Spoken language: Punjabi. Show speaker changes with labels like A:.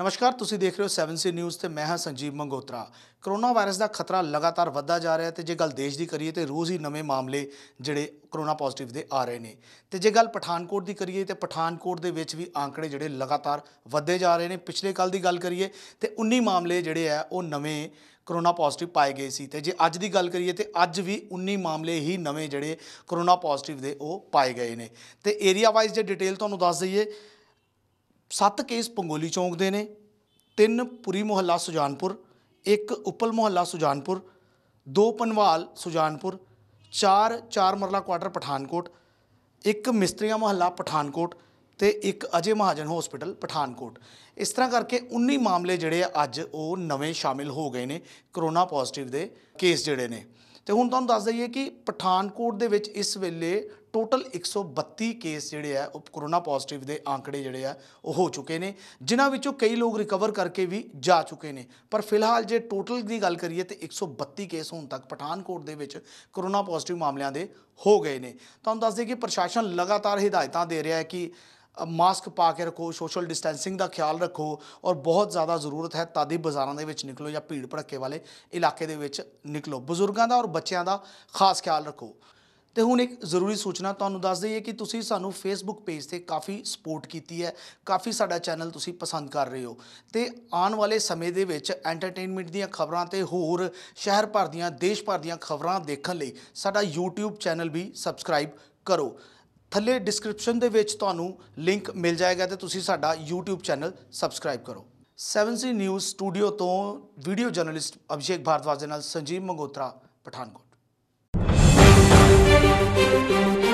A: ਨਮਸਕਾਰ ਤੁਸੀਂ ਦੇਖ ਰਹੇ ਹੋ 7C ਨਿਊਜ਼ ਤੇ ਮੈਂ ਹਾਂ ਸੰਜੀਵ ਮੰਗੋਤਰਾ ਕਰੋਨਾ ਵਾਇਰਸ ਦਾ ਖਤਰਾ ਲਗਾਤਾਰ ਵੱਧਦਾ ਜਾ ਰਿਹਾ ਹੈ ਤੇ ਜੇ ਗੱਲ ਦੇਸ਼ ਦੀ ਕਰੀਏ ਤੇ ਰੋਜ਼ ਹੀ ਨਵੇਂ ਮਾਮਲੇ ਜਿਹੜੇ ਕਰੋਨਾ ਪੋਜ਼ਿਟਿਵ ਦੇ ਆ ਰਹੇ ਨੇ ਤੇ ਜੇ ਗੱਲ ਪਠਾਨਕੋਟ ਦੀ ਕਰੀਏ ਤੇ ਪਠਾਨਕੋਟ ਦੇ ਵਿੱਚ ਵੀ ਆંકੜੇ ਜਿਹੜੇ ਲਗਾਤਾਰ ਵੱਧਦੇ ਜਾ ਰਹੇ ਨੇ ਪਿਛਲੇ ਕੱਲ ਦੀ ਗੱਲ ਕਰੀਏ ਤੇ 19 ਮਾਮਲੇ ਜਿਹੜੇ ਆ ਉਹ ਨਵੇਂ ਕਰੋਨਾ ਪੋਜ਼ਿਟਿਵ ਪਾਏ ਗਏ ਸੀ ਤੇ ਜੇ ਅੱਜ ਦੀ ਗੱਲ ਕਰੀਏ ਤੇ ਅੱਜ ਵੀ 19 ਮਾਮਲੇ ਹੀ ਨਵੇਂ ਜਿਹੜੇ ਕਰੋਨਾ ਪੋਜ਼ਿਟਿਵ ਦੇ ਉਹ ਪਾਏ ਗਏ ਨੇ ਤੇ ਏਰੀਆ ਵਾਈਜ਼ ਜੇ ਡਿਟੇਲ ਤੁਹਾਨੂੰ ਦੱਸ ਦਈਏ 7 ਕੇਸ ਪੰਗੋਲੀ ਚੌਂਕ ਦੇ ਨੇ ਤਿੰਨ ਪੁਰੀ ਮੁਹੱਲਾ ਸੁਜਾਨਪੁਰ ਇੱਕ ਉਪਲ ਮੁਹੱਲਾ ਸੁਜਾਨਪੁਰ ਦੋ ਪਨਵਾਲ ਸੁਜਾਨਪੁਰ ਚਾਰ ਚਾਰ ਮਰਲਾ ਕੁਆਟਰ ਪਠਾਨਕੋਟ ਇੱਕ ਮਿਸਤਰੀਆਂ ਮੁਹੱਲਾ ਪਠਾਨਕੋਟ ਤੇ ਇੱਕ ਅਜੇ ਮਹਾਜਨ ਹਸਪੀਟਲ ਪਠਾਨਕੋਟ ਇਸ ਤਰ੍ਹਾਂ ਕਰਕੇ 19 ਮਾਮਲੇ ਜਿਹੜੇ ਆ ਅੱਜ ਉਹ ਨਵੇਂ ਸ਼ਾਮਿਲ ਹੋ ਗਏ ਨੇ ਕਰੋਨਾ ਪੋਜ਼ਿਟਿਵ ਦੇ ਕੇਸ ਜਿਹੜੇ ਨੇ ਤੇ ਹੁਣ ਤੁਹਾਨੂੰ ਦੱਸ ਦਈਏ ਕਿ ਪਠਾਨਕੋਟ ਦੇ ਵਿੱਚ ਇਸ ਵੇਲੇ ਟੋਟਲ 132 ਕੇਸ ਜਿਹੜੇ ਆ ਉਹ ਕੋਰੋਨਾ ਪੋਜ਼ਿਟਿਵ ਦੇ ਆંਕੜੇ ਜਿਹੜੇ ਆ ਉਹ ਹੋ ਚੁੱਕੇ ਨੇ ਜਿਨ੍ਹਾਂ ਵਿੱਚੋਂ ਕਈ ਲੋਕ ਰਿਕਵਰ ਕਰਕੇ ਵੀ ਜਾ ਚੁੱਕੇ ਨੇ ਪਰ ਫਿਲਹਾਲ ਜੇ ਟੋਟਲ ਦੀ ਗੱਲ ਕਰੀਏ ਤੇ 132 ਕੇਸ ਹੁਣ ਤੱਕ ਪਠਾਨਕੋਟ ਦੇ ਵਿੱਚ ਕੋਰੋਨਾ ਪੋਜ਼ਿਟਿਵ ਮਾਮਲਿਆਂ ਦੇ ਹੋ ਗਏ ਨੇ ਤੁਹਾਨੂੰ ਦੱਸ ਦਈਏ ਕਿ ਪ੍ਰਸ਼ਾਸਨ ਲਗਾਤਾਰ ਹਦਾਇਤਾਂ ਦੇ ਰਿਹਾ ਹੈ ਕਿ ਮਾਸਕ ਪਾ ਕੇ ਰੱਖੋ ਸੋਸ਼ਲ ਡਿਸਟੈਂਸਿੰਗ ਦਾ ਖਿਆਲ ਰੱਖੋ ਔਰ ਬਹੁਤ ਜ਼ਿਆਦਾ ਜ਼ਰੂਰਤ ਹੈ ਤਦ ਹੀ ਬਾਜ਼ਾਰਾਂ ਦੇ ਵਿੱਚ ਨਿਕਲੋ ਜਾਂ ਭੀੜ ਭੜੱਕੇ ਵਾਲੇ ਇਲਾਕੇ ਦੇ ਵਿੱਚ ਨਿਕਲੋ ਬਜ਼ੁਰਗਾਂ ਦਾ ਔਰ ਬੱਚਿਆਂ ਦਾ ਖਾਸ ਖਿਆਲ ਰੱਖੋ ਤੇ ਹੁਣ ਇੱਕ ਜ਼ਰੂਰੀ ਸੂਚਨਾ ਤੁਹਾਨੂੰ ਦੱਸ ਦਈਏ ਕਿ ਤੁਸੀਂ ਸਾਨੂੰ ਫੇਸਬੁੱਕ ਪੇਜ ਤੇ ਕਾਫੀ ਸਪੋਰਟ ਕੀਤੀ ਹੈ ਕਾਫੀ ਸਾਡਾ ਚੈਨਲ ਤੁਸੀਂ ਪਸੰਦ ਕਰ ਰਹੇ ਹੋ ਤੇ ਆਉਣ ਵਾਲੇ ਸਮੇਂ ਦੇ ਵਿੱਚ ਐਂਟਰਟੇਨਮੈਂਟ ਦੀਆਂ ਖਬਰਾਂ ਤੇ ਹੋਰ ਸ਼ਹਿਰ ਭਰ ਦੀਆਂ ਦੇਸ਼ ਭਰ ਦੀਆਂ ਖਬਰਾਂ ਦੇਖਣ ਲਈ ਸਾਡਾ YouTube ਚੈਨਲ ਵੀ ਸਬਸਕ੍ਰਾਈਬ ਕਰੋ ਥੱਲੇ ਡਿਸਕ੍ਰਿਪਸ਼ਨ ਦੇ ਵਿੱਚ ਤੁਹਾਨੂੰ ਲਿੰਕ ਮਿਲ ਜਾਏਗਾ ਤੇ ਤੁਸੀਂ ਸਾਡਾ YouTube ਚੈਨਲ ਸਬਸਕ੍ਰਾਈਬ ਕਰੋ 7C ਨਿਊਜ਼ ਸਟੂਡੀਓ ਤੋਂ ਵੀਡੀਓ ਜਰਨਲਿਸਟ ਅਭਿਸ਼ੇਕ ਭਾਰਦਵਾਜ ਦੇ ਨਾਲ ਸੰਜੀਵ ਮੰਗੋਤਰਾ ਪਠਾਨਕੋਟ